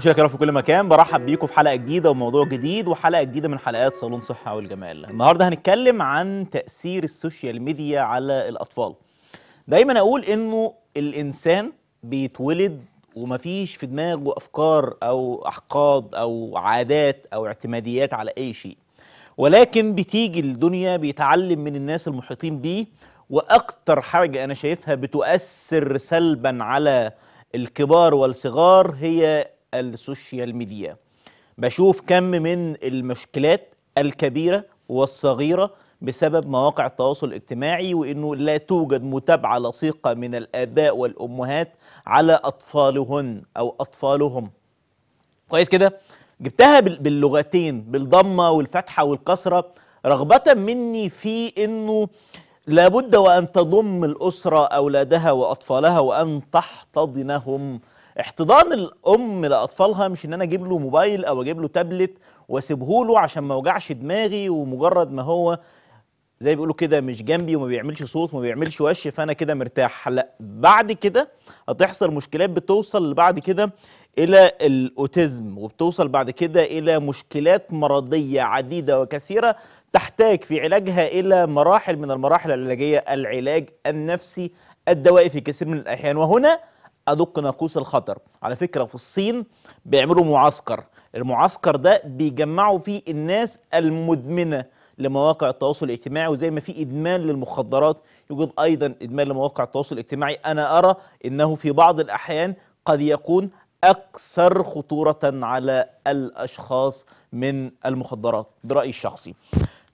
مشاهدينا الكرام في كل مكان برحب بيكم في حلقه جديده وموضوع جديد وحلقه جديده من حلقات صالون صحه والجمال النهارده هنتكلم عن تاثير السوشيال ميديا على الاطفال دايما اقول انه الانسان بيتولد ومفيش في دماغه افكار او احقاد او عادات او اعتماديات على اي شيء ولكن بتيجي الدنيا بيتعلم من الناس المحيطين بيه واكتر حاجه انا شايفها بتؤثر سلبا على الكبار والصغار هي السوشيال ميديا بشوف كم من المشكلات الكبيرة والصغيرة بسبب مواقع التواصل الاجتماعي وانه لا توجد متابعه لصيقه من الاباء والامهات على اطفالهن او اطفالهم كويس كده جبتها باللغتين بالضمه والفتحه والكسره رغبه مني في انه لابد وان تضم الاسره اولادها واطفالها وان تحتضنهم احتضان الام لاطفالها مش ان انا اجيب له موبايل او اجيب له تابلت واسيبه له عشان ما اوجعش دماغي ومجرد ما هو زي بيقولوا كده مش جنبي وما بيعملش صوت وما بيعملش وش فانا كده مرتاح لا بعد كده هتحصل مشكلات بتوصل بعد كده الى الاوتيزم وبتوصل بعد كده الى مشكلات مرضيه عديده وكثيره تحتاج في علاجها الى مراحل من المراحل العلاجيه العلاج النفسي الدوائي في كثير من الاحيان وهنا ادق ناقوس الخطر على فكره في الصين بيعملوا معسكر المعسكر ده بيجمعوا فيه الناس المدمنه لمواقع التواصل الاجتماعي وزي ما في ادمان للمخدرات يوجد ايضا ادمان لمواقع التواصل الاجتماعي انا ارى انه في بعض الاحيان قد يكون اكثر خطوره على الاشخاص من المخدرات برايي الشخصي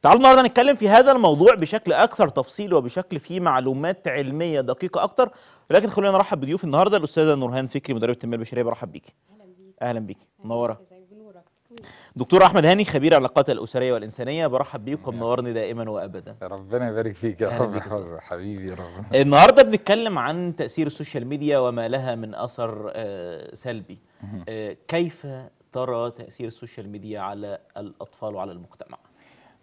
تعالوا النهارده نتكلم في هذا الموضوع بشكل اكثر تفصيل وبشكل فيه معلومات علميه دقيقه اكثر ولكن خلونا نرحب بضيوف النهارده الاستاذه نورهان فكري مدربه التنميه البشريه برحب بيكي اهلا بيكي اهلا بيكي منوره دكتور احمد هاني خبير العلاقات الاسريه والانسانيه برحب بيك ومنورني دائما وابدا ربنا يبارك فيك يا رب حبيبي يا رب النهارده بنتكلم عن تاثير السوشيال ميديا وما لها من اثر آه، سلبي آه، كيف ترى تاثير السوشيال ميديا على الاطفال وعلى المجتمع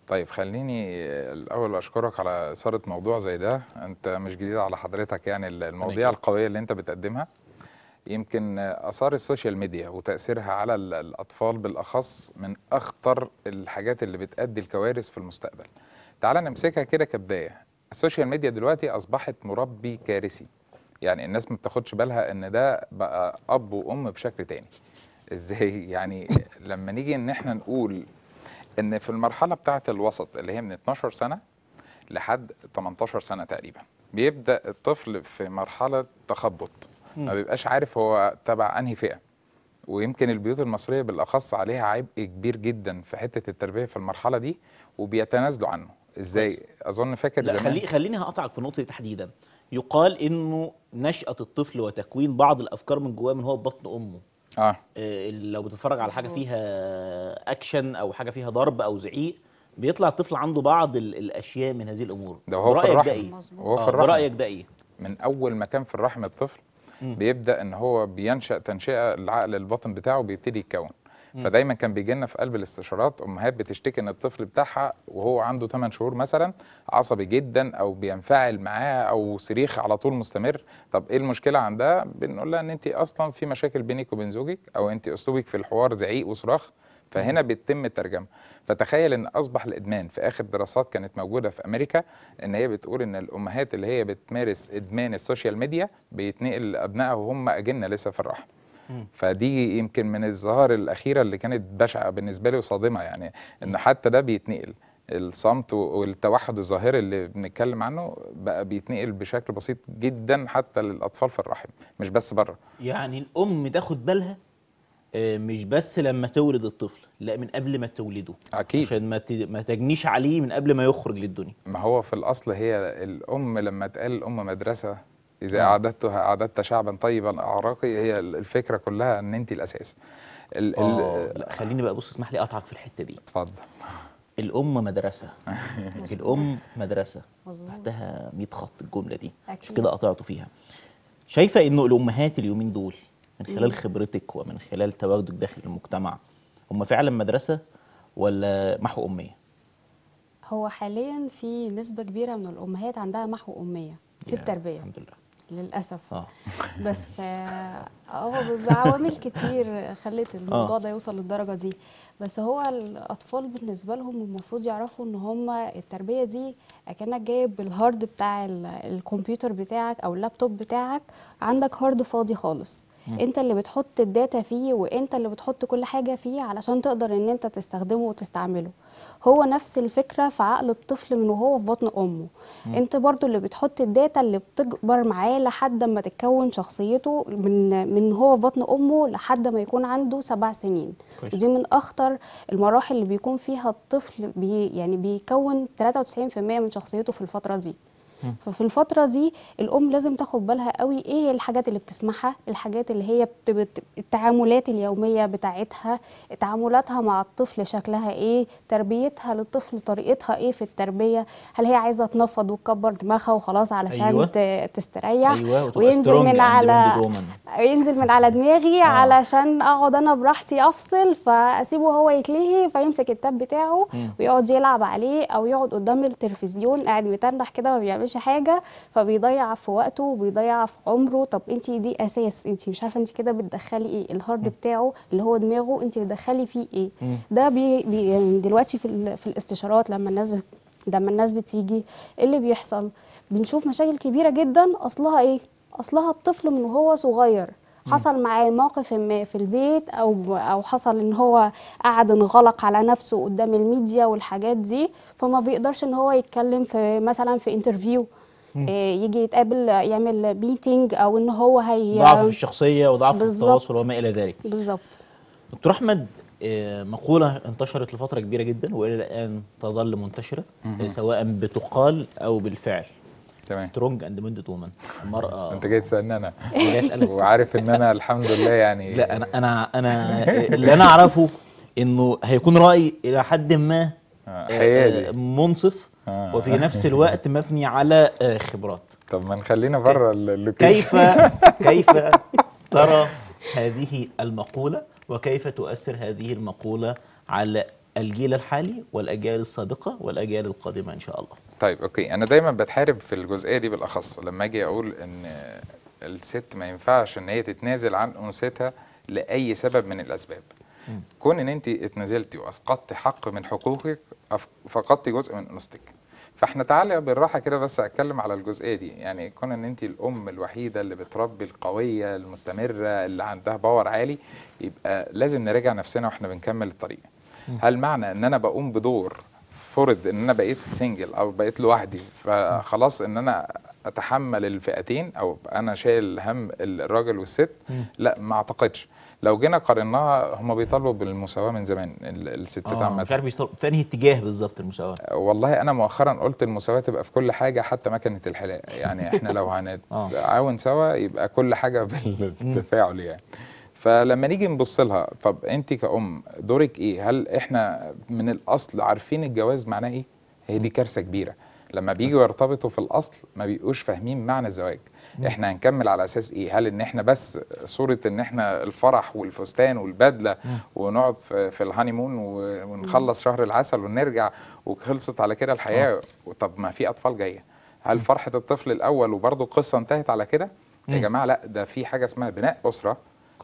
طيب خليني الاول اشكرك على اثاره موضوع زي ده انت مش جديد على حضرتك يعني المواضيع القويه اللي انت بتقدمها يمكن اثار السوشيال ميديا وتاثيرها على الاطفال بالاخص من اخطر الحاجات اللي بتؤدي لكوارث في المستقبل تعال نمسكها كده كبدايه السوشيال ميديا دلوقتي اصبحت مربي كارثي يعني الناس ما بتاخدش بالها ان ده بقى اب وام بشكل تاني ازاي يعني لما نيجي ان احنا نقول ان في المرحله بتاعه الوسط اللي هي من 12 سنه لحد 18 سنه تقريبا بيبدا الطفل في مرحله تخبط ما بيبقاش عارف هو تبع انهي فئه ويمكن البيوت المصريه بالاخص عليها عبء كبير جدا في حته التربيه في المرحله دي وبيتنازلوا عنه ازاي اظن فاكر لا زمان خلي خليني هقطعك في نقطه تحديدا يقال انه نشاه الطفل وتكوين بعض الافكار من جواه من هو بطن امه اه, آه، لو بتتفرج على حاجه فيها اكشن او حاجه فيها ضرب او زعيق بيطلع الطفل عنده بعض الاشياء من هذه الامور ده هو في الرحم ده إيه؟ هو في آه، الرحم برايك ده ايه من اول ما كان في الرحم الطفل بيبدا ان هو بينشا تنشئه العقل الباطن بتاعه بيبتدي يتكون فدايما كان بيجي لنا في قلب الاستشارات امهات بتشتكي ان الطفل بتاعها وهو عنده 8 شهور مثلا عصبي جدا او بينفعل معاه او صريخ على طول مستمر طب ايه المشكله عندها بنقول لها ان انت اصلا في مشاكل بينك وبين زوجك او انت اسلوبك في الحوار زعيق وصراخ فهنا بيتم الترجمه فتخيل ان اصبح الادمان في اخر دراسات كانت موجوده في امريكا ان هي بتقول ان الامهات اللي هي بتمارس ادمان السوشيال ميديا بيتنقل لابنائها وهم اجنه لسه في الرحم فدي يمكن من الظاهر الاخيره اللي كانت بشعه بالنسبه لي وصادمه يعني ان حتى ده بيتنقل الصمت والتوحد الظاهري اللي بنتكلم عنه بقى بيتنقل بشكل بسيط جدا حتى للاطفال في الرحم مش بس بره يعني الام تاخد بالها آه، مش بس لما تولد الطفل لا من قبل ما تولده اكيد عشان ما ما تجنيش عليه من قبل ما يخرج للدنيا ما هو في الاصل هي الام لما تقال الام مدرسه إذا نعم. أعددت أعددت شعبا طيبا أعراقي هي الفكرة كلها أن أنت الأساس ال ال آه، لا خليني بقى بص اسمح لي أقطعك في الحتة دي اتفضل الأم مدرسة الأم مدرسة مظبوط تحتها 100 خط الجملة دي مش كده قطعته فيها شايفة إنه الأمهات اليومين دول من خلال خبرتك ومن خلال تواجدك داخل المجتمع هم فعلا مدرسة ولا محو أمية؟ هو حاليا في نسبة كبيرة من الأمهات عندها محو أمية في التربية الحمد لله للاسف آه. بس اه بعوامل كتير خلت آه. الموضوع آه. ده يوصل للدرجه دي بس هو الاطفال بالنسبه لهم المفروض يعرفوا ان هم التربيه دي اكنك جايب الهارد بتاع الكمبيوتر بتاعك او اللابتوب بتاعك عندك هارد فاضي خالص انت اللي بتحط الداتا فيه وانت اللي بتحط كل حاجه فيه علشان تقدر ان انت تستخدمه وتستعمله هو نفس الفكره في عقل الطفل من وهو في بطن امه م. انت برضو اللي بتحط الداتا اللي بتكبر معاه لحد ما تتكون شخصيته من من هو في بطن امه لحد ما يكون عنده سبع سنين كويش. ودي من اخطر المراحل اللي بيكون فيها الطفل بي يعني بيكون 93% من شخصيته في الفتره دي ففي الفتره دي الام لازم تاخد بالها قوي ايه الحاجات اللي بتسمعها الحاجات اللي هي بت... التعاملات اليوميه بتاعتها تعاملاتها مع الطفل شكلها ايه تربيتها للطفل طريقتها ايه في التربيه هل هي عايزه تنفض وتكبر دماغها وخلاص علشان أيوة. تستريح أيوة. وينزل من على ينزل من على دماغي آه. علشان اقعد انا براحتي افصل فاسيبه هو يتلهي فيمسك التاب بتاعه ويقعد يلعب عليه او يقعد قدام التلفزيون قاعد متنح كده ما بيعملش يتعلمش حاجه فبيضيع في وقته وبيضيع في عمره طب انت دي اساس انت مش عارفه انت كده بتدخلي ايه الهارد بتاعه اللي هو دماغه انت بتدخلي فيه ايه ده بي بي يعني دلوقتي في, في الاستشارات لما الناس لما الناس بتيجي إيه اللي بيحصل بنشوف مشاكل كبيره جدا اصلها ايه اصلها الطفل من وهو صغير حصل معاه موقف ما في البيت او او حصل ان هو قعد انغلق على نفسه قدام الميديا والحاجات دي فما بيقدرش ان هو يتكلم في مثلا في انترفيو آه، يجي يتقابل يعمل ميتنج او ان هو هي ضعف في الشخصيه وضعف في التواصل وما الى ذلك بالظبط دكتور احمد آه، مقولة انتشرت لفترة كبيرة جدا وإلى الآن تظل منتشرة آه، سواء بتقال أو بالفعل تمام سترونج اند ميندد وومن المراه انت جاي تسالني انا جاي اسالك وعارف ان انا الحمد لله يعني لا انا انا انا اللي انا اعرفه انه هيكون راي الى حد ما آه، آه، حيادي آه، منصف وفي نفس الوقت مبني على خبرات طب ما نخلينا بره اللوكيشن كيف كيف ترى هذه المقوله وكيف تؤثر هذه المقوله على الجيل الحالي والاجيال السابقه والاجيال القادمه ان شاء الله طيب اوكي انا دايما بتحارب في الجزئيه دي بالاخص لما اجي اقول ان الست ما ينفعش ان هي تتنازل عن انوثتها لاي سبب من الاسباب م. كون ان انت اتنازلتي واسقطتي حق من حقوقك فقدتي جزء من انوثتك فاحنا تعالى بالراحه كده بس اتكلم على الجزئيه دي يعني كون ان انت الام الوحيده اللي بتربي القويه المستمره اللي عندها باور عالي يبقى لازم نراجع نفسنا واحنا بنكمل الطريق م. هل معنى ان انا بقوم بدور فرض ان انا بقيت سنجل او بقيت لوحدي فخلاص ان انا اتحمل الفئتين او انا شايل هم الراجل والست لا ما اعتقدش لو جينا قارناها هم بيطالبوا بالمساواه من زمان الستات آه، عامه مش عارف بيطالبوا في انهي اتجاه بالظبط المساواه والله انا مؤخرا قلت المساواه تبقى في كل حاجه حتى مكنه الحلاق يعني احنا لو هنتعاون آه. سوا يبقى كل حاجه بالتفاعل يعني فلما نيجي نبص لها طب انت كأم دورك ايه هل احنا من الاصل عارفين الجواز معناه ايه هي دي كارثه كبيره لما بيجوا يرتبطوا في الاصل ما بيبقوش فاهمين معنى الزواج احنا هنكمل على اساس ايه هل ان احنا بس صوره ان احنا الفرح والفستان والبدله ونقعد في الهانيمون ونخلص شهر العسل ونرجع وخلصت على كده الحياه آه. طب ما في اطفال جايه هل فرحه الطفل الاول وبرده القصه انتهت على كده يا جماعه لا ده في حاجه اسمها بناء اسره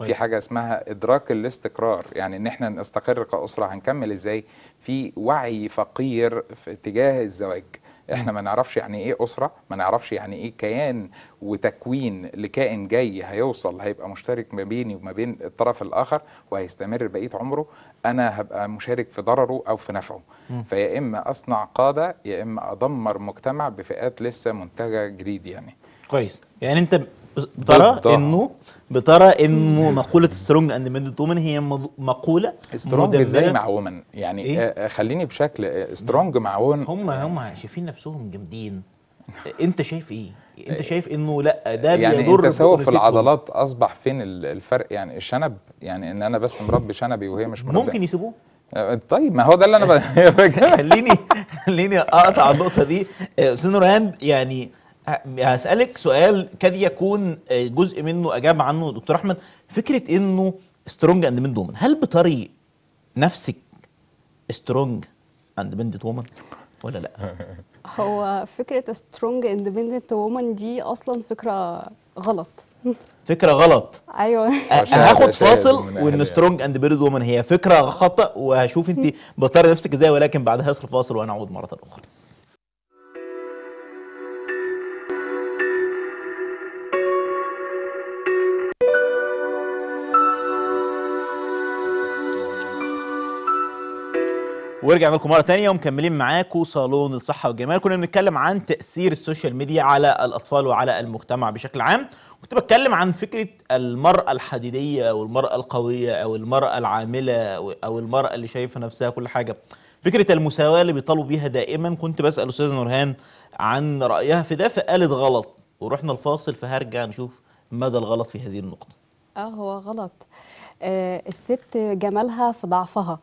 في حاجه اسمها ادراك الاستقرار يعني ان احنا نستقر كاسره هنكمل ازاي في وعي فقير في اتجاه الزواج احنا ما نعرفش يعني ايه اسره ما نعرفش يعني ايه كيان وتكوين لكائن جاي هيوصل هيبقى مشترك ما بيني وما بين الطرف الاخر وهيستمر بقيه عمره انا هبقى مشارك في ضرره او في نفعه م. فيا اما اصنع قاده يا اما ادمر مجتمع بفئات لسه منتجه جديد يعني كويس يعني انت بترى انه بترى انه مقوله سترونج اند ميد وومن هي مقوله سترونج ازاي مع وومن يعني إيه؟ آه، آه، خليني بشكل سترونج آه، مع وومن هم هم شايفين نفسهم جامدين انت شايف ايه انت شايف انه لا ده يعني بيضر التساوي في العضلات اصبح فين الفرق يعني الشنب يعني ان انا بس مربي شنبي وهي مش مربي ممكن يسيبوه طيب ما هو ده اللي انا خليني خليني اقطع النقطه دي استاذ نورهان يعني هسالك سؤال كاد يكون آه، جزء منه اجاب عنه دكتور احمد فكره انه سترونج اند بند دومن هل بطري نفسك سترونج اند من وومن ولا لا هو فكره سترونج أند من وومن دي اصلا فكره غلط فكره غلط ايوه هاخد فاصل وان سترونج اند بيرد وومن هي فكره خطا وهشوف انت بتطري نفسك ازاي ولكن بعدها هسخ فاصل وانا اعود مره اخرى ورجع لكم مره تانية ومكملين معاكم صالون الصحه والجمال كنا بنتكلم عن تاثير السوشيال ميديا على الاطفال وعلى المجتمع بشكل عام كنت بتكلم عن فكره المراه الحديديه او المراه القويه او المراه العامله او المراه اللي شايفه نفسها كل حاجه فكره المساواه اللي بيطالبوا بيها دائما كنت بسال استاذ نورهان عن رايها في ده فقالت غلط ورحنا الفاصل فهرجع نشوف مدى الغلط في هذه النقطه اه هو غلط آه الست جمالها في ضعفها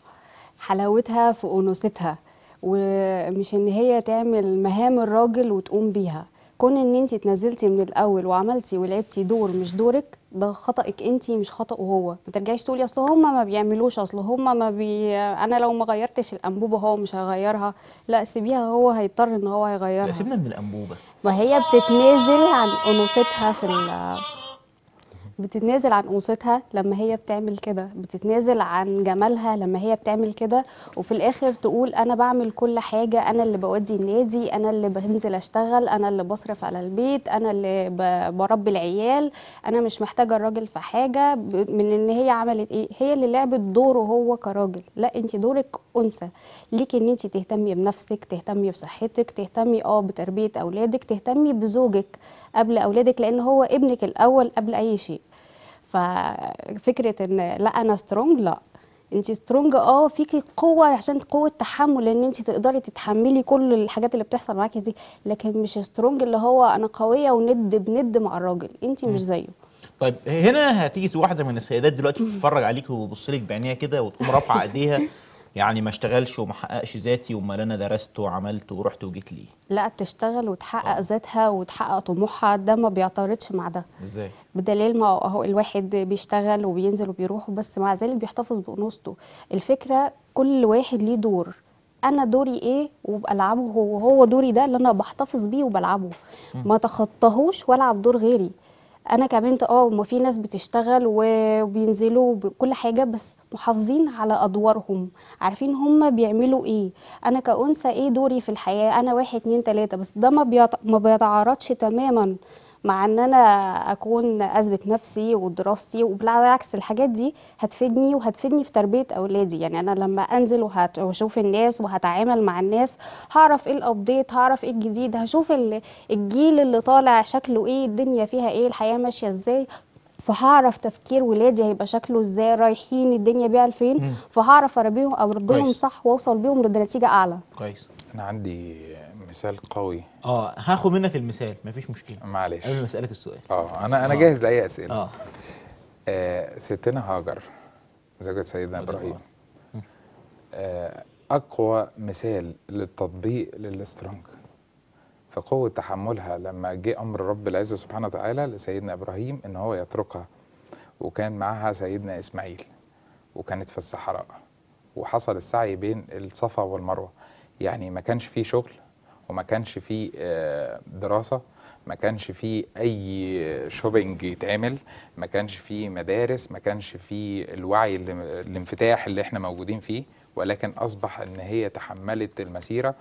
حلاوتها في انوثتها ومش ان هي تعمل مهام الراجل وتقوم بيها كون ان انت تنزلتي من الاول وعملتي ولعبتي دور مش دورك ده خطأك انت مش خطأه هو ما ترجعيش تقولي اصل هما ما بيعملوش اصل هما ما بي انا لو ما غيرتش الانبوبه هو مش هيغيرها لا سيبيها هو هيضطر ان هو يغيرها لا سيبنا من الانبوبه ما هي بتتنازل عن انوثتها في ال... بتتنازل عن قوستها لما هي بتعمل كده بتتنازل عن جمالها لما هي بتعمل كده وفي الاخر تقول انا بعمل كل حاجه انا اللي بودي النادي انا اللي بنزل اشتغل انا اللي بصرف على البيت انا اللي بربي العيال انا مش محتاجه الراجل في حاجه من ان هي عملت ايه هي اللي لعبت دوره هو كراجل لا انت دورك انثى ليكي ان انت تهتمي بنفسك تهتمي بصحتك تهتمي اه بتربيه اولادك تهتمي بزوجك قبل اولادك لان هو ابنك الاول قبل اي شيء ففكره ان لا انا سترونج لا انت سترونج اه فيكي قوه عشان قوه تحمل ان انت تقدري تتحملي كل الحاجات اللي بتحصل معاكي دي لكن مش سترونج اللي هو انا قويه وند بند مع الراجل انت مش زيه طيب هنا هتيجي واحده من السيدات دلوقتي تتفرج عليك وتبص لك بعينيها كده وتقوم رافعه ايديها يعني ما اشتغلش وما حققش ذاتي امال انا درست وعملت ورحت وجيت ليه لا تشتغل وتحقق آه. ذاتها وتحقق طموحها ده ما بيعترضش مع ده ازاي بدليل ما هو الواحد بيشتغل وبينزل وبيروح بس مع ذلك بيحتفظ بانوثته الفكره كل واحد ليه دور انا دوري ايه وبلعبه وهو دوري ده اللي انا بحتفظ بيه وبلعبه ما تخطاهوش والعب دور غيري انا كبنت اه ما في ناس بتشتغل وبينزلوا بكل حاجه بس محافظين على ادوارهم عارفين هم بيعملوا ايه انا كانثى ايه دوري في الحياه انا واحد اتنين تلاته بس ده ما, ما بيتعارضش تماما مع ان انا اكون اثبت نفسي ودراستي وبالعكس الحاجات دي هتفيدني وهتفيدني في تربيه اولادي يعني انا لما انزل واشوف الناس وهتعامل مع الناس هعرف ايه الابديت هعرف ايه الجديد هشوف الجيل اللي طالع شكله ايه الدنيا فيها ايه الحياه ماشيه ازاي فهعرف تفكير ولادي هيبقى شكله ازاي رايحين الدنيا بيها لفين فهعرف اربيهم اربيهم صح واوصل بيهم لنتيجه اعلى كويس انا عندي مثال قوي اه هاخد منك المثال مفيش مشكله معلش قبل ما اسالك السؤال اه انا انا أوه. جاهز لاي اسئله آه. آه ستنا هاجر زوجة سيدنا ابراهيم آه. آه اقوى مثال للتطبيق للسترونج في قوه تحملها لما جه امر رب العزة سبحانه وتعالى لسيدنا ابراهيم ان هو يتركها وكان معاها سيدنا اسماعيل وكانت في الصحراء وحصل السعي بين الصفا والمروه يعني ما كانش فيه شغل وما كانش فيه آه، دراسه ما كانش فيه اي شوبينج يتعمل ما كانش فيه مدارس ما كانش فيه الوعي الانفتاح اللي احنا موجودين فيه ولكن اصبح ان هي تحملت المسيره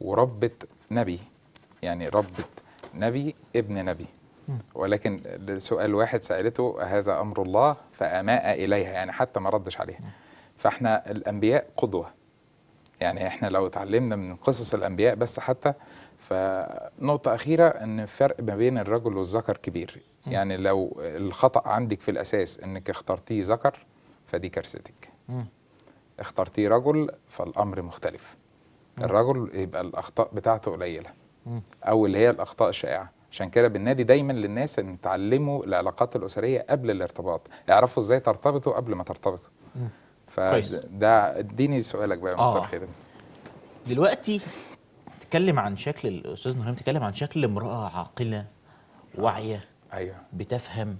وربت نبي يعني ربت نبي ابن نبي ولكن سؤال واحد سالته هذا امر الله فاماء اليها يعني حتى ما ردش عليها فاحنا الانبياء قدوه يعني احنا لو اتعلمنا من قصص الانبياء بس حتى فنقطة أخيرة أن الفرق ما بين الرجل والذكر كبير م. يعني لو الخطأ عندك في الأساس أنك اخترتيه ذكر فدي كارثتك اخترتيه رجل فالأمر مختلف م. الرجل يبقى الأخطاء بتاعته قليلة أو اللي هي الأخطاء الشائعة عشان كده بالنادي دايما للناس ان تعلموا العلاقات الاسريه قبل الارتباط اعرفوا ازاي ترتبطوا قبل ما ترتبطوا فده اديني سؤالك بقى يا مستر آه. خادم دلوقتي تتكلم عن شكل الاستاذ نورهان تتكلم عن شكل امراه عاقله آه. واعيه ايوه بتفهم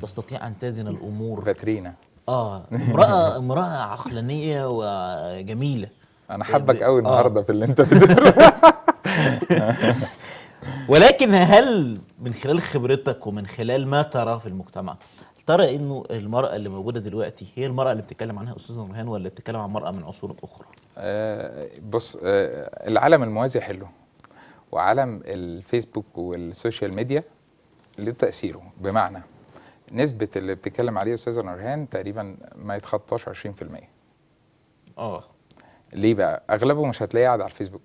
تستطيع ان تدين الامور فاترينا اه امراه امراه عقلانيه وجميله انا حابك قوي آه. النهارده آه. في اللي انت بتقوله ولكن هل من خلال خبرتك ومن خلال ما تراه في المجتمع ترى انه المراه اللي موجوده دلوقتي هي المراه اللي بتتكلم عنها استاذه نورهان ولا بتتكلم عن مراه من عصور اخرى؟ آه بص آه العالم الموازي حلو وعالم الفيسبوك والسوشيال ميديا له تاثيره بمعنى نسبه اللي بتتكلم عليه استاذه نورهان تقريبا ما يتخطاش 20% اه ليه بقى؟ اغلبه مش هتلاقيه قاعد على الفيسبوك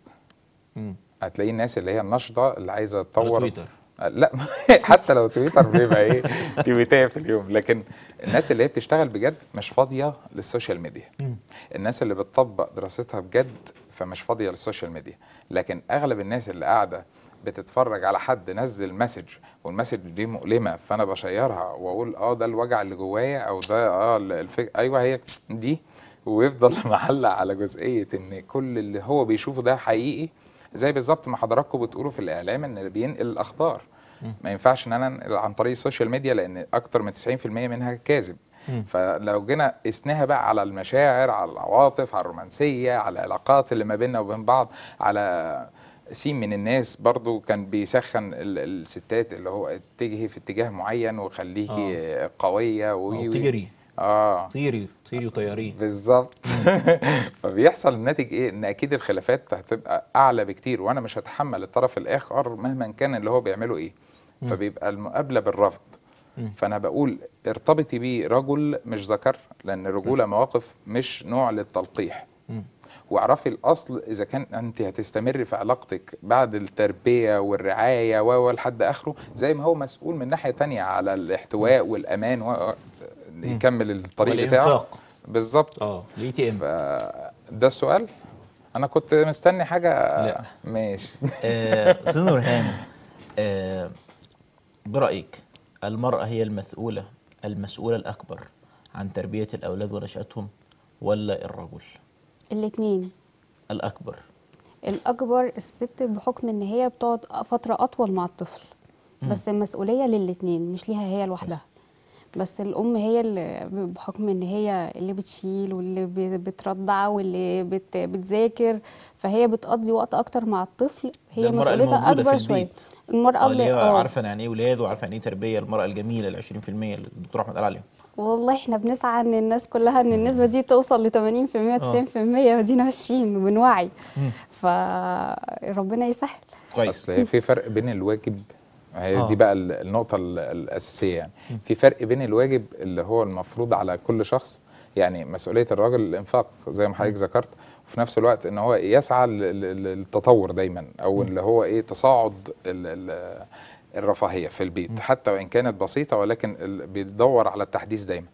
امم هتلاقيه الناس اللي هي النشطه اللي عايزه تطور على تويتر لا حتى لو تويتر بيبقى ايه تويتايه في اليوم لكن الناس اللي هي بتشتغل بجد مش فاضيه للسوشيال ميديا الناس اللي بتطبق دراستها بجد فمش فاضيه للسوشيال ميديا لكن اغلب الناس اللي قاعده بتتفرج على حد نزل مسج والمسج دي مؤلمه فانا بشيرها واقول اه ده الوجع اللي جوايا او ده اه الفك... ايوه هي دي ويفضل معلق على جزئيه ان كل اللي هو بيشوفه ده حقيقي زي بالظبط ما حضراتكم بتقولوا في الاعلام ان بينقل الاخبار ما ينفعش ان انا عن طريق السوشيال ميديا لان اكتر من 90% منها كاذب فلو جينا قسناها بقى على المشاعر على العواطف على الرومانسيه على العلاقات اللي ما بيننا وبين بعض على سين من الناس برضو كان بيسخن الستات اللي هو اتجهي في اتجاه معين وخليكي آه. قويه وتجري اه طيري طيري وطيارين بالظبط فبيحصل الناتج ايه ان اكيد الخلافات هتبقى اعلى بكتير وانا مش هتحمل الطرف الاخر مهما كان اللي هو بيعمله ايه فبيبقى المقابله بالرفض فانا بقول ارتبطي بيه رجل مش ذكر لان الرجوله مواقف مش نوع للتلقيح واعرفي الاصل اذا كان انت هتستمري في علاقتك بعد التربيه والرعايه و لحد اخره زي ما هو مسؤول من ناحيه تانية على الاحتواء والامان و يعني يكمل الطريق بتاعه بالظبط اه الاي تي ام ده السؤال انا كنت مستني حاجه لا. ماشي استاذ آه نورهان آه برايك المراه هي المسؤوله المسؤوله الاكبر عن تربيه الاولاد ونشاتهم ولا الرجل الاثنين الاكبر الاكبر الست بحكم ان هي بتقعد فتره اطول مع الطفل بس المسؤوليه للاثنين مش ليها هي لوحدها بس الام هي اللي بحكم ان هي اللي بتشيل واللي بترضع واللي بت بتذاكر فهي بتقضي وقت اكتر مع الطفل هي مسؤوليتها اكبر شويه المراه آه، اللي اه عارفه يعني ايه ولاد وعارفه يعني ايه تربيه المراه الجميله ال 20% اللي الدكتور احمد قال عليهم والله احنا بنسعى ان الناس كلها ان النسبه دي توصل ل 80% 90% آه. ودينا ماشيين وبنوعي فربنا يسهل كويس في فرق بين الواجب هي آه. دي بقى النقطه الاساسيه يعني م. في فرق بين الواجب اللي هو المفروض على كل شخص يعني مسؤوليه الراجل الانفاق زي ما حضرتك ذكرت وفي نفس الوقت ان هو يسعى للتطور دايما او اللي هو ايه تصاعد الرفاهيه في البيت حتى وان كانت بسيطه ولكن بيدور على التحديث دايما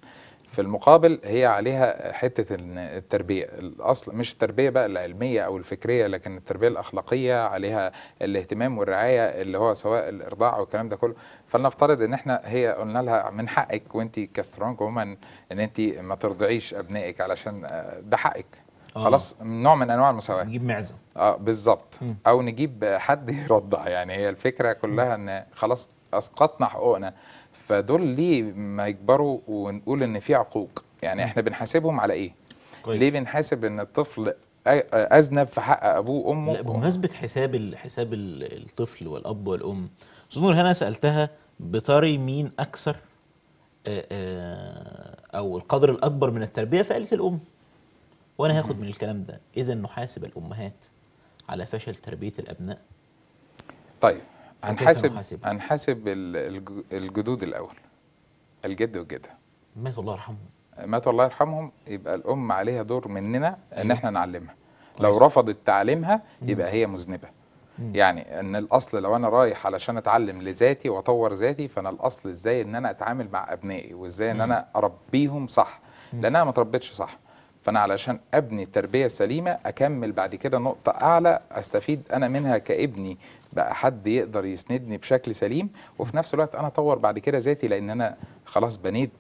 في المقابل هي عليها حته التربيه الاصل مش التربيه بقى العلميه او الفكريه لكن التربيه الاخلاقيه عليها الاهتمام والرعايه اللي هو سواء الارضاع او الكلام ده كله فلنفترض ان احنا هي قلنا لها من حقك وانت كسترونج وومن ان انت ما ترضعيش ابنائك علشان آه، ده حقك آه. خلاص نوع من انواع المساواه نجيب معزه اه بالظبط او نجيب حد يرضع يعني هي الفكره كلها ان خلاص اسقطنا حقوقنا فدول ليه ما يكبروا ونقول ان في عقوق يعني احنا بنحاسبهم على ايه كويس. ليه بنحاسب ان الطفل اذنب في حق ابوه وامه لا بمناسبه حساب حساب الطفل والاب والام سنور هنا سالتها بتري مين اكثر او القدر الاكبر من التربيه فقالت الام وانا هاخد من الكلام ده اذا نحاسب الامهات على فشل تربيه الابناء طيب هنحاسب هنحاسب الجدود الاول الجد والجده مات الله يرحمهم مات الله يرحمهم يبقى الام عليها دور مننا ان أيوه. احنا نعلمها لو رفضت تعليمها يبقى هي مذنبه يعني ان الاصل لو انا رايح علشان اتعلم لذاتي واطور ذاتي فانا الاصل ازاي ان انا اتعامل مع ابنائي وازاي ان انا اربيهم صح لانها ما تربيتش صح فانا علشان ابني تربيه سليمه اكمل بعد كده نقطه اعلى استفيد انا منها كابني بقى حد يقدر يسندني بشكل سليم وفي نفس الوقت انا اطور بعد كده ذاتي لان انا خلاص بنيت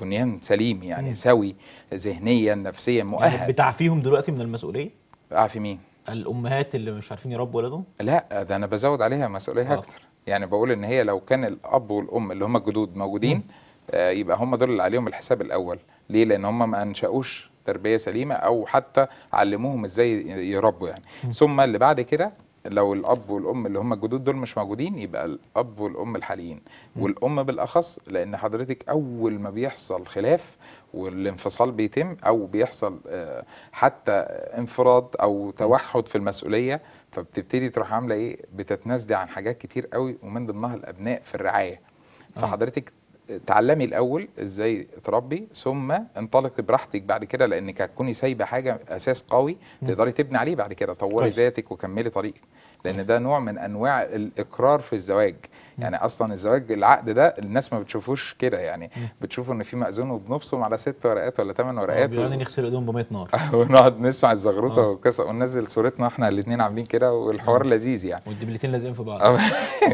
بنيان سليم يعني سوي ذهنيا نفسيا يعني مؤهل يعني بتعفيهم دلوقتي من المسؤوليه اعفي مين الامهات اللي مش عارفين يربوا ولادهم لا ده انا بزود عليها مسؤوليه آه. اكتر يعني بقول ان هي لو كان الاب والام اللي هم الجدود موجودين آه يبقى هم دول اللي عليهم الحساب الاول ليه لان هم ما انشاوش تربيه سليمه او حتى علموهم ازاي يربوا يعني م. ثم اللي بعد كده لو الاب والام اللي هم الجدود دول مش موجودين يبقى الاب والام الحاليين والام بالاخص لان حضرتك اول ما بيحصل خلاف والانفصال بيتم او بيحصل آه، حتى انفراد او توحد في المسؤوليه فبتبتدي تروح عامله ايه بتتنازلي عن حاجات كتير قوي ومن ضمنها الابناء في الرعايه آه. فحضرتك تعلمي الاول ازاي تربي ثم انطلقي براحتك بعد كده لانك هتكوني سايبه حاجه اساس قوي تقدري تبني عليه بعد كده طوري ذاتك وكملي طريقك لان ده نوع من انواع الاقرار في الزواج يعني اصلا الزواج العقد ده الناس ما بتشوفوش كده يعني بتشوفوا ان في مأذون وبنبصم على ست ورقات ولا ثمان آه، ورقات يعني نغسل ايدهم بميه نار ونقعد نسمع الزغروطه آه. والقصه وننزل صورتنا احنا الاثنين عاملين كده والحوار آه. لذيذ يعني والدبلتين لازقين في بعض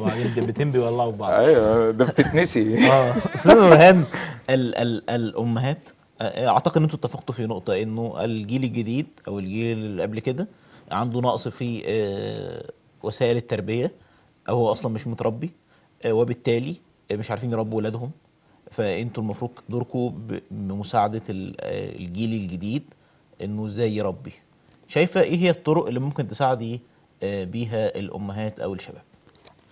وبعدين الدبلتين بيولعوا في بعض ايوه ده بتتنسي اه استاذ نورهان الامهات اعتقد ان انتوا اتفقتوا في نقطه انه الجيل الجديد او الجيل اللي قبل كده عنده نقص في آه، وسائل التربيه او هو اصلا مش متربي آه، وبالتالي آه، مش عارفين يربوا ولادهم فانتوا المفروض دوركم بمساعده الجيل الجديد انه ازاي يربي شايفه ايه هي الطرق اللي ممكن تساعدي إيه، بيها الامهات او الشباب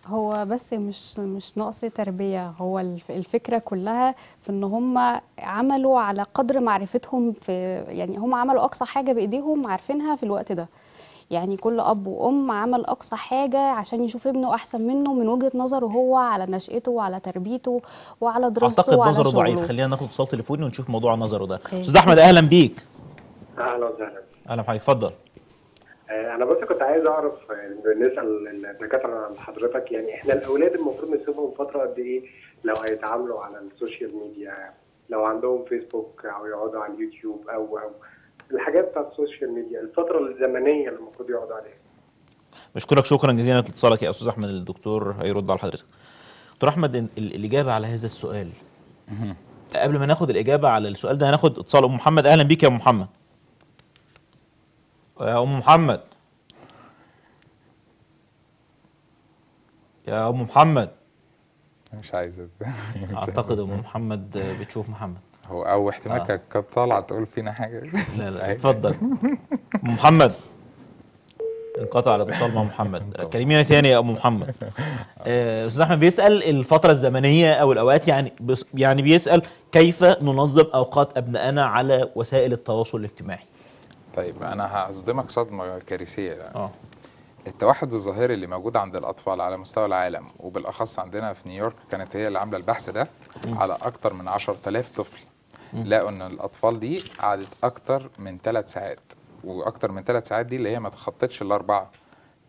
هو بس مش مش نقص تربيه هو الفكره كلها في ان هم عملوا على قدر معرفتهم في يعني هم عملوا اقصى حاجه بايديهم عارفينها في الوقت ده يعني كل اب وام عمل اقصى حاجه عشان يشوف ابنه احسن منه من وجهه نظره هو على نشاته وعلى تربيته وعلى دراسته وعلى اعتقد نظره شغله. ضعيف خلينا ناخد اتصال تليفوني ونشوف موضوع نظره ده استاذ احمد اهلا بيك اهلا وسهلا اهلا بحضرتك اتفضل آه، انا بس كنت عايز اعرف آه، نسال الدكاتره لحضرتك يعني احنا الاولاد المفروض نسيبهم فتره قد ايه لو هيتعاملوا على السوشيال ميديا لو عندهم فيسبوك او يقعدوا على اليوتيوب او او الحاجات بتاعت السوشيال ميديا الفتره الزمنيه اللي المفروض يقعد عليها بشكرك شكرا جزيلا لاتصالك يا استاذ احمد الدكتور هيرد على حضرتك دكتور احمد الاجابه على هذا السؤال قبل ما ناخد الاجابه على السؤال ده هناخد اتصال ام محمد اهلا بيك يا ام محمد يا ام محمد يا ام محمد مش عايز اعتقد ام محمد بتشوف محمد هو او احتمال آه. كانت طالعه تقول فينا حاجه لا لا أيوة. اتفضل محمد انقطع الاتصال مع محمد كلمينا تاني يا ابو محمد آه، استاذ احمد بيسال الفتره الزمنيه او الاوقات يعني يعني بيسال كيف ننظم اوقات ابنائنا على وسائل التواصل الاجتماعي طيب انا هصدمك صدمه كارثيه يعني. اه التوحد الظاهري اللي موجود عند الاطفال على مستوى العالم وبالاخص عندنا في نيويورك كانت هي اللي عامله البحث ده على اكثر من 10000 طفل لقوا ان الاطفال دي قعدت اكتر من ثلاث ساعات واكتر من ثلاث ساعات دي اللي هي ما تخطتش الاربعه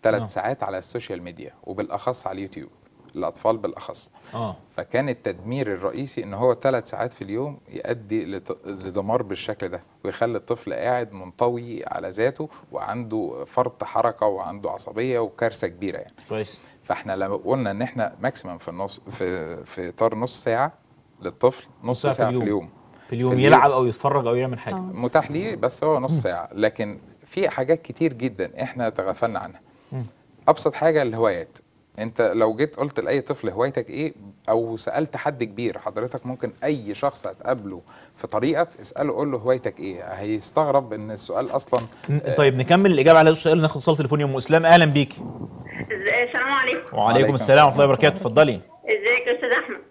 ثلاث آه. ساعات على السوشيال ميديا وبالاخص على اليوتيوب الاطفال بالاخص آه. فكان التدمير الرئيسي ان هو ثلاث ساعات في اليوم يؤدي لدمار بالشكل ده ويخلي الطفل قاعد منطوي على ذاته وعنده فرط حركه وعنده عصبيه وكارثه كبيره يعني كويس فاحنا لما قلنا ان احنا ماكسيمم في النص في في اطار نص ساعه للطفل نص ساعه, ساعة في اليوم, في اليوم. في اليوم في يلعب او يتفرج او يعمل حاجه آه. متاح ليه بس هو نص ساعه لكن في حاجات كتير جدا احنا تغفلنا عنها ابسط حاجه الهوايات انت لو جيت قلت لاي طفل هوايتك ايه او سالت حد كبير حضرتك ممكن اي شخص هتقابله في طريقك اساله قول له هوايتك ايه هيستغرب ان السؤال اصلا آه. طيب نكمل الاجابه على السؤال ناخد اتصال تليفوني ام اسلام اهلا بيكي السلام عليكم وعليكم السلام ورحمه الله وبركاته اتفضلي ازيك يا استاذ احمد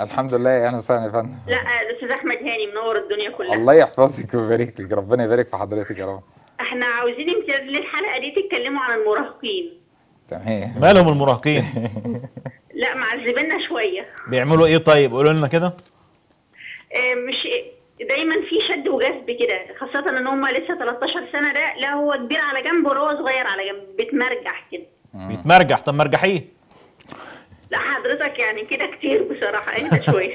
الحمد لله يا اهلا وسهلا يا فندم لا الاستاذ احمد هاني منور الدنيا كلها الله يحفظك ويبارك لك ربنا يبارك في حضرتك يا رب احنا عاوزين امتياز للحلقه دي تتكلموا عن المراهقين تمام مالهم المراهقين لا معذبنا شويه بيعملوا ايه طيب قولوا لنا كده آه، مش دايما في شد وجذب كده خاصه ان هم لسه 13 سنه ده لا هو كبير على جنب ولا هو صغير على جنب بيتمرجح كده بيتمرجح طب مرجحيه لا حضرتك يعني كده كتير بصراحه انت شويه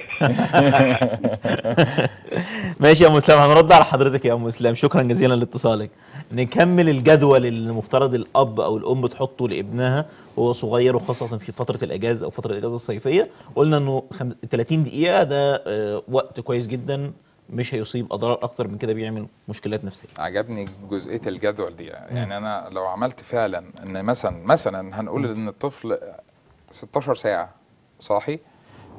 ماشي يا ام اسلام هنرد على حضرتك يا ام اسلام شكرا جزيلا لاتصالك نكمل الجدول اللي المفترض الاب او الام تحطه لابنها وهو صغير وخاصه في فتره الاجازه او فتره الاجازه الصيفيه قلنا انه 30 دقيقه ده آه، وقت كويس جدا مش هيصيب اضرار اكتر من كده بيعمل مشكلات نفسيه عجبني جزئيه الجدول دي يعني انا لو عملت فعلا ان مثلا مثلا هنقول ان الطفل 16 ساعه صاحي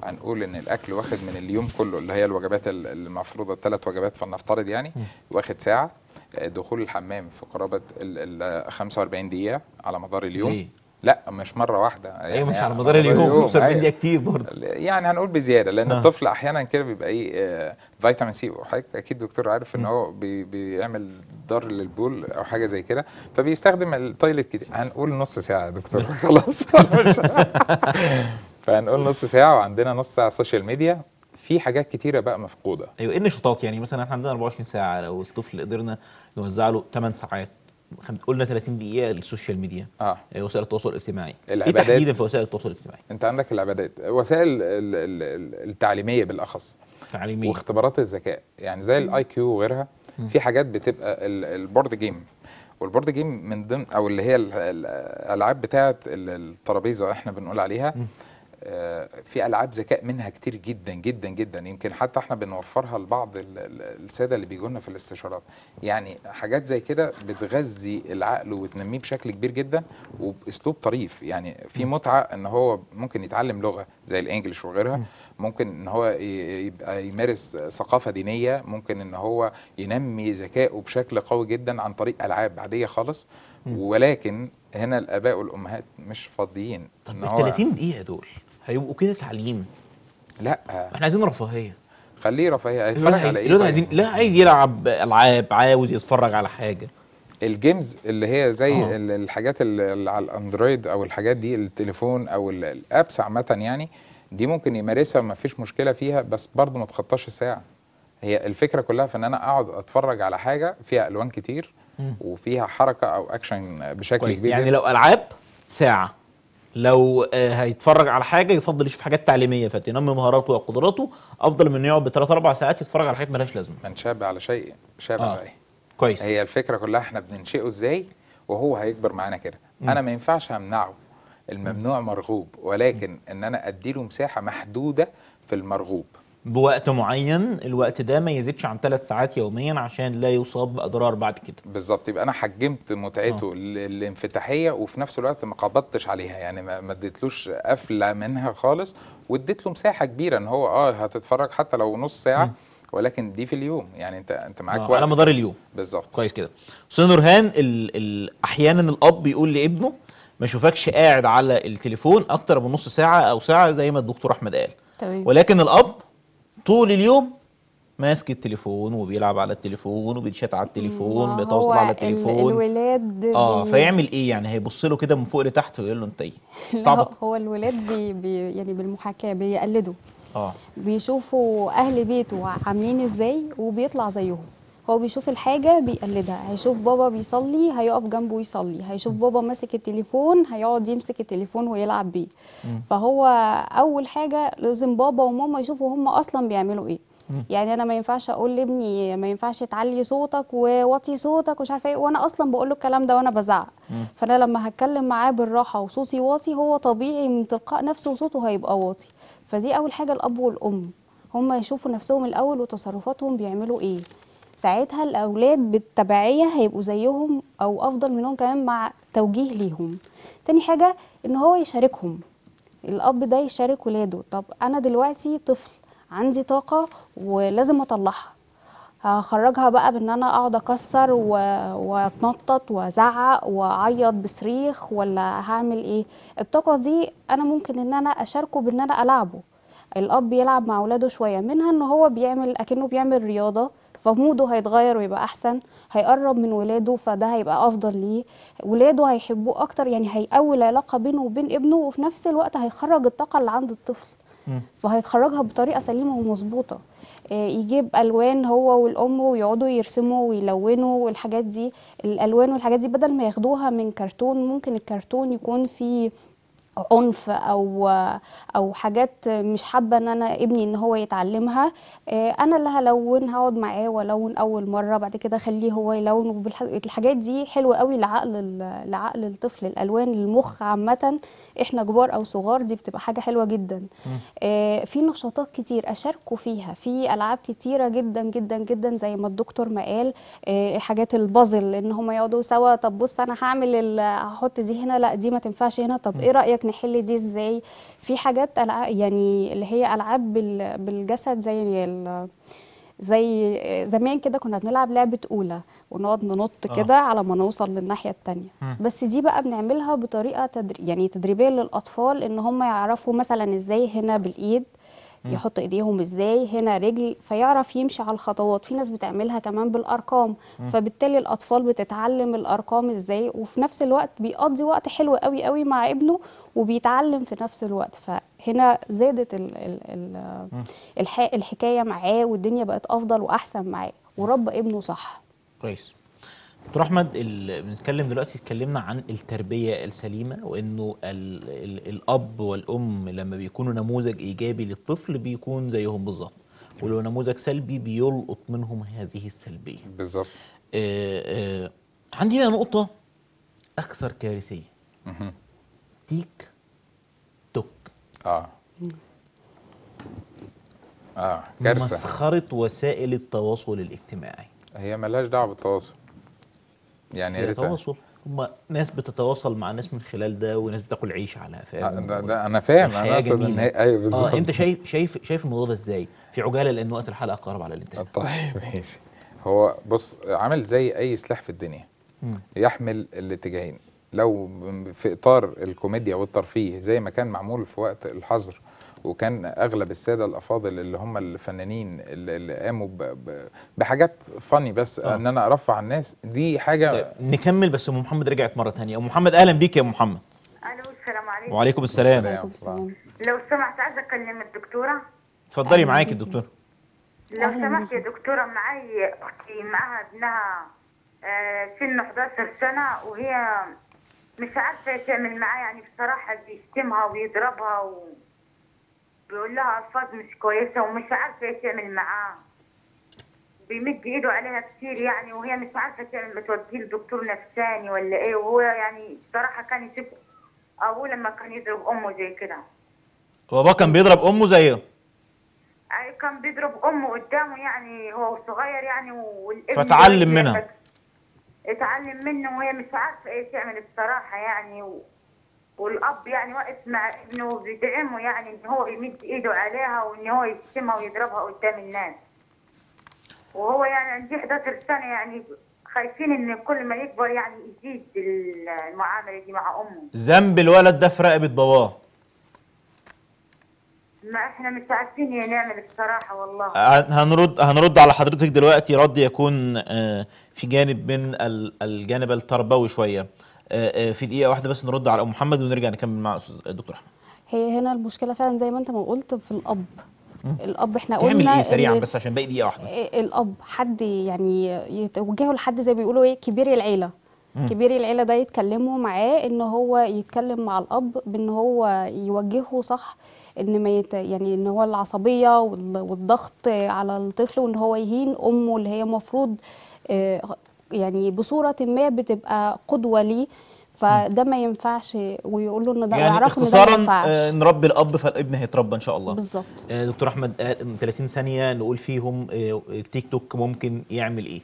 هنقول ان الاكل واخد من اليوم كله اللي هي الوجبات المفروضه الثلاث وجبات فلنفترض يعني واخد ساعه آه، دخول الحمام في قرابه ال 45 دقيقه على مدار اليوم لا مش مره واحده أيوة، يعني ايوه مش على مدار اليوم اكثر أيوة. من كتير برضه يعني هنقول بزياده لان آه. الطفل احيانا كده بيبقى ايه آه، فيتامين سي وحضرتك اكيد دكتور عارف ان هو بي بيعمل ضر للبول او حاجه زي كده فبيستخدم التايلت كده هنقول نص ساعه يا دكتور خلاص فهنقول نص ساعه وعندنا نص ساعه سوشيال ميديا في حاجات كتيره بقى مفقوده ايوه ايه النشاطات يعني مثلا احنا عندنا 24 ساعه لو الطفل قدرنا نوزع له 8 ساعات قلنا 30 دقيقه للسوشيال ميديا آه. اه وسائل التواصل الاجتماعي العبادات ايه تحديدا في وسائل التواصل الاجتماعي انت عندك العبادات وسائل التعليميه بالاخص تعليميه واختبارات الذكاء يعني زي الاي كيو وغيرها في حاجات بتبقى البورد جيم والبورد جيم من ضمن او اللي هي الالعاب بتاعه الترابيزه احنا بنقول عليها م. آه، في العاب ذكاء منها كتير جدا جدا جدا يمكن حتى احنا بنوفرها لبعض الساده اللي بيجوا في الاستشارات يعني حاجات زي كده بتغذي العقل وتنميه بشكل كبير جدا وباسلوب طريف يعني في متعه ان هو ممكن يتعلم لغه زي الانجليش وغيرها ممكن ان هو يبقى يمارس ثقافه دينيه ممكن ان هو ينمي ذكائه بشكل قوي جدا عن طريق العاب عاديه خالص ولكن هنا الاباء والامهات مش فاضيين طب ال 30 دقيقه دول هيبقوا كده تعليم لا احنا عايزين رفاهيه خليه رفاهيه هيتفرج على ايه طيب؟ عايزين لا عايز يلعب العاب عاوز يتفرج على حاجه الجيمز اللي هي زي أوه. الحاجات اللي على الاندرويد او الحاجات دي التليفون او الابس عامه يعني دي ممكن يمارسها ما فيش مشكله فيها بس برضه ما تخطاش الساعه هي الفكره كلها في ان انا اقعد اتفرج على حاجه فيها الوان كتير مم. وفيها حركه او اكشن بشكل كويس. كبير يعني لو العاب ساعه لو آه، هيتفرج على حاجه يفضل يشوف حاجات تعليميه فتنمي مهاراته وقدراته افضل من يقعد بثلاث اربع ساعات يتفرج على حاجات مالهاش لازمه من شاب على شيء شاب آه. على ايه كويس هي الفكره كلها احنا بننشئه ازاي وهو هيكبر معانا كده انا ما ينفعش امنعه الممنوع مرغوب ولكن ان انا اديله مساحه محدوده في المرغوب بوقت معين الوقت ده ما يزيدش عن ثلاث ساعات يوميا عشان لا يصاب باضرار بعد كده بالظبط يبقى انا حجمت متعته آه. الانفتاحيه وفي نفس الوقت ما قبضتش عليها يعني ما اديتلوش قفله منها خالص واديت له مساحه كبيره ان هو اه هتتفرج حتى لو نص ساعه م. ولكن دي في اليوم يعني انت انت معاك آه، وقت على مدار اليوم بالظبط كويس كده استاذ نورهان ال ال احيانا الاب بيقول لابنه ما اشوفكش قاعد على التليفون اكتر من نص ساعه او ساعه زي ما الدكتور احمد قال تمام ولكن الاب طول اليوم ماسك التليفون وبيلعب على التليفون وبيتشات على التليفون بيتواصل على التليفون الولاد اه بي... فيعمل ايه يعني هيبص له كده من فوق لتحت ويقول له انت ايه صعب هو الولاد بي... بي يعني بالمحاكاه بيقلدوا اه بيشوفوا اهل بيته عاملين ازاي وبيطلع زيهم هو بيشوف الحاجه بيقلدها هيشوف بابا بيصلي هيقف جنبه يصلي هيشوف بابا ماسك التليفون هيقعد يمسك التليفون ويلعب بيه فهو اول حاجه لازم بابا وماما يشوفوا هم اصلا بيعملوا ايه يعني انا ما ينفعش اقول لابني ما ينفعش تعلي صوتك ووطي صوتك ومش عارفه ايه وانا اصلا بقول له الكلام ده وانا بزعق فانا لما هتكلم معاه بالراحه وصوتي واطي هو طبيعي من تلقاء نفسه وصوته هيبقى واطي فدي اول حاجه الاب والام هم يشوفوا نفسهم الاول وتصرفاتهم بيعملوا ايه ساعتها الاولاد بالتبعيه هيبقوا زيهم او افضل منهم كمان مع توجيه ليهم تاني حاجه ان هو يشاركهم الاب ده يشارك ولاده طب انا دلوقتي طفل عندي طاقه ولازم اطلعها هخرجها بقى بان انا اقعد اكسر و... واتنطط وازعق واعيط بصريخ ولا هعمل ايه الطاقه دي انا ممكن ان انا اشاركه بان انا العبه الاب يلعب مع اولاده شويه منها ان هو بيعمل اكنه بيعمل رياضه فموده هيتغير ويبقى احسن هيقرب من ولاده فده هيبقى افضل ليه ولاده هيحبوه اكتر يعني هيقوي العلاقه بينه وبين ابنه وفي نفس الوقت هيخرج الطاقه اللي عند الطفل فهيتخرجها بطريقه سليمه ومظبوطه آه، يجيب الوان هو والام ويقعدوا يرسموا ويلونوا والحاجات دي الالوان والحاجات دي بدل ما ياخدوها من كرتون ممكن الكرتون يكون فيه عنف او او حاجات مش حابه ان انا ابني ان هو يتعلمها آه، انا اللي هلون هقعد معاه والون اول مره بعد كده اخليه هو يلون الحاجات دي حلوه قوي لعقل لعقل الطفل الالوان المخ عامه احنا كبار او صغار دي بتبقى حاجه حلوه جدا آه، في نشاطات كتير اشاركه فيها في العاب كتيره جدا جدا جدا زي ما الدكتور ما قال آه، حاجات البازل ان هم يقعدوا سوا طب بص انا هعمل هحط دي هنا لا دي ما تنفعش هنا طب ايه رايك نحل دي ازاي في حاجات يعني اللي هي العاب بالجسد زي زي زمان كده كنا بنلعب لعبه اولى ونقعد ننط آه. كده على ما نوصل للناحيه الثانيه بس دي بقى بنعملها بطريقه تدري... يعني تدريبيه للاطفال ان هم يعرفوا مثلا ازاي هنا بالايد يحط ايديهم ازاي هنا رجل فيعرف يمشي على الخطوات في ناس بتعملها كمان بالارقام فبالتالي الاطفال بتتعلم الارقام ازاي وفي نفس الوقت بيقضي وقت حلو قوي قوي مع ابنه وبيتعلم في نفس الوقت فهنا زادت الـ الـ ال الحكايه معاه والدنيا بقت افضل واحسن معاه وربى ابنه صح كويس دكتور احمد بنتكلم دلوقتي اتكلمنا عن التربيه السليمه وانه الـ الـ الاب والام لما بيكونوا نموذج ايجابي للطفل بيكون زيهم بالظبط ولو نموذج سلبي بيلقط منهم هذه السلبيه بالظبط آه آه عندي بقى نقطه اكثر كارثيه تيك توك اه اه كارثه مسخره وسائل التواصل الاجتماعي هي ملهاش دعوه بالتواصل يعني هي تواصل هم ناس بتتواصل مع ناس من خلال ده وناس بتاكل عيش على فاهم آه، ده, ده انا فاهم انا اقصد ان هي ايوه بالظبط اه انت شايف شايف شايف الموضوع ده ازاي؟ في عجاله لان وقت الحلقه قارب على الانتهاء طيب ماشي هو بص عامل زي اي سلاح في الدنيا م. يحمل الاتجاهين لو في اطار الكوميديا والترفيه زي ما كان معمول في وقت الحظر وكان اغلب الساده الافاضل اللي هم الفنانين اللي قاموا بحاجات فاني بس أوه. ان انا ارفع الناس دي حاجه طيب نكمل بس ام محمد رجعت مره ثانيه ام محمد اهلا بيك يا ام محمد الو السلام عليكم وعليكم السلام وعليكم السلام لو سمحت عايزه اكلم الدكتوره اتفضلي معاكي الدكتوره لو سمحت يا دكتوره معايا اختي معاها ابنها آه، سن 11 سنه وهي مش عارفه تعمل معاه يعني بصراحه بيشتمها ويضربها و... بيقول لها الفاظ مش كويسه ومش عارفه تعمل معاه بيمد ايده عليها كتير يعني وهي مش عارفه تعمل بتوديه لدكتور نفساني ولا ايه وهو يعني بصراحه كان يسب ابوه لما كان يضرب امه زي كده بابا كان بيضرب امه زيه اي كان بيضرب امه قدامه يعني هو صغير يعني والابن فتعلم منها اتعلم منه وهي مش عارفه ايه تعمل بصراحه يعني و... والاب يعني واقف مع ابنه بيدعمه يعني ان هو يمد ايده عليها وان هو يشتمها ويضربها قدام الناس وهو يعني عندي 11 سنه يعني خايفين ان كل ما يكبر يعني يزيد المعامله دي مع امه ذنب الولد ده في رقبه باباه ما احنا مش عارفين نعمل بصراحه والله هنرد هنرد على حضرتك دلوقتي رد يكون آه، في جانب من الجانب التربوي شويه آه، آه، في دقيقه واحده بس نرد على ام محمد ونرجع نكمل مع الدكتور احمد هي هنا المشكله فعلا زي ما انت ما قلت في الاب الاب احنا قلنا تعمل ايه سريعا بس عشان باقي دقيقه واحده إيه، الاب حد يعني يتوجهه لحد زي ما بيقولوا ايه كبير العيله كبير العيله ده يتكلموا معاه ان هو يتكلم مع الاب بان هو يوجهه صح ان ما يت... يعني ان هو العصبيه والضغط على الطفل وان هو يهين امه اللي هي المفروض آه، يعني بصوره ما بتبقى قدوه ليه فده ما ينفعش ويقول له ان ده يعني اختصارا نربي آه، الاب فالابن هيتربى ان شاء الله بالظبط آه، دكتور احمد قال 30 ثانيه نقول فيهم التيك تيك توك ممكن يعمل ايه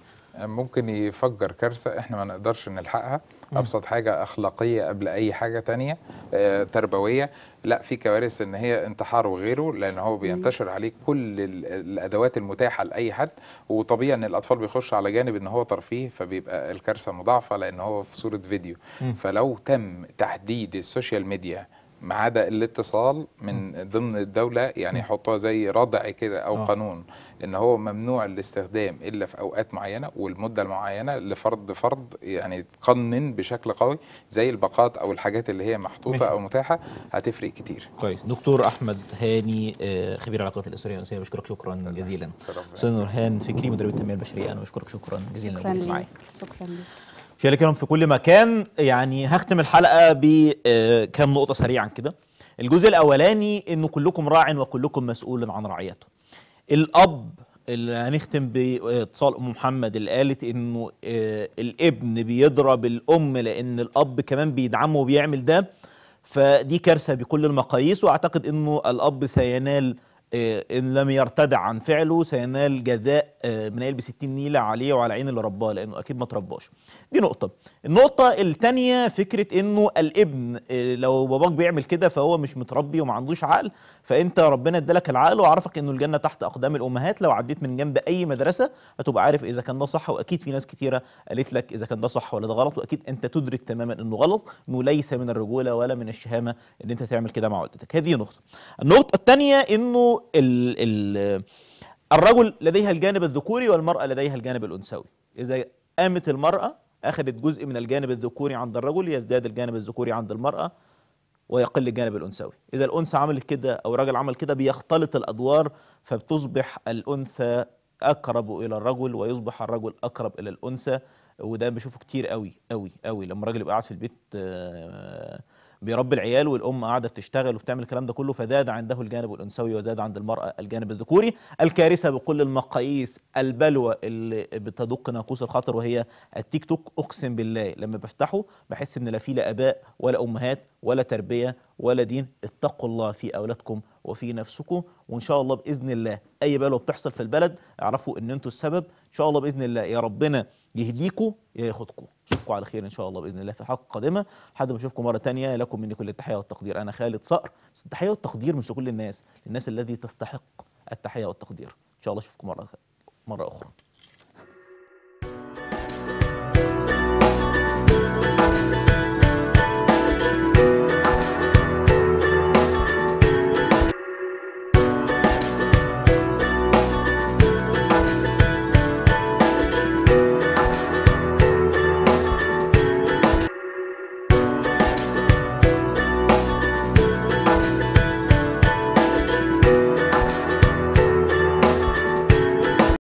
ممكن يفجر كارثه احنا ما نقدرش نلحقها ابسط حاجه اخلاقيه قبل اي حاجه تانية آه، تربويه لا في كوارث ان هي انتحار وغيره لان هو بينتشر عليه كل الادوات المتاحه لاي حد وطبيعي ان الاطفال بيخش على جانب ان هو ترفيه فبيبقى الكارثه مضاعفه لان هو في صوره فيديو فلو تم تحديد السوشيال ميديا ما عدا الاتصال من ضمن الدوله يعني يحطها زي ردع كده او أوه. قانون ان هو ممنوع الاستخدام الا في اوقات معينه والمده المعينه لفرض فرض يعني تقنن بشكل قوي زي الباقات او الحاجات اللي هي محطوطه مش. او متاحه هتفرق كتير كويس دكتور احمد هاني آه، خبير العلاقات الاسريه والانسانيه بشكرك شكرا جزيلا استاذ نورهان فكري مدير التنميه البشريه انا بشكرك شكرا جزيلا شكرا لك شكرا لك شيخ في كل مكان يعني هختم الحلقه بكام آه، نقطه سريعا كده الجزء الاولاني انه كلكم راع وكلكم مسؤول عن رعيته الاب اللي هنختم باتصال ام محمد اللي قالت انه آه، الابن بيضرب الام لان الاب كمان بيدعمه وبيعمل ده فدي كارثه بكل المقاييس واعتقد انه الاب سينال آه، إن لم يرتدع عن فعله سينال جزاء آه، من قلب 60 نيلة عليه وعلى عين اللي رباه لأنه أكيد ما ترباش دي نقطة النقطة الثانية فكرة إنه الابن آه، لو باباك بيعمل كده فهو مش متربي وما عندوش عقل فأنت ربنا ادالك العقل وعرفك إنه الجنة تحت أقدام الأمهات لو عديت من جنب أي مدرسة هتبقى عارف إذا كان ده صح وأكيد في ناس كتيرة قالت لك إذا كان ده صح ولا ده غلط وأكيد أنت تدرك تماما إنه غلط إنه ليس من الرجولة ولا من الشهامة إن أنت تعمل كده مع والدتك هذه نقطة النقطة الثانية إنه الـ الـ الرجل لديها الجانب الذكوري والمرأة لديها الجانب الأنثوي إذا قامت المرأة أخذت جزء من الجانب الذكوري عند الرجل يزداد الجانب الذكوري عند المرأة ويقل الجانب الأنثوي إذا الأنثى عملت كده أو الراجل عمل كده بيختلط الأدوار فبتصبح الأنثى أقرب إلى الرجل ويصبح الرجل أقرب إلى الأنثى وده بشوفه كتير قوي قوي قوي لما الراجل يبقى قاعد في البيت آه، بيربي العيال والام قاعده بتشتغل وبتعمل الكلام ده كله فزاد عنده الجانب الانثوي وزاد عند المراه الجانب الذكوري الكارثه بكل المقاييس البلوى اللي بتدق ناقوس الخطر وهي التيك توك اقسم بالله لما بفتحه بحس ان لا في لا اباء ولا امهات ولا تربيه ولا دين اتقوا الله في أولادكم وفي نفسكم وإن شاء الله بإذن الله أي بلوة بتحصل في البلد اعرفوا إن أنتوا السبب إن شاء الله بإذن الله يا ربنا يهديكم يا ياخدكم أشوفكم على خير إن شاء الله بإذن الله في حلقة قادمة لحد ما أشوفكم مرة تانية لكم مني كل التحية والتقدير أنا خالد صقر بس التحية والتقدير مش لكل الناس للناس الذي تستحق التحية والتقدير إن شاء الله أشوفكم مرة مرة أخرى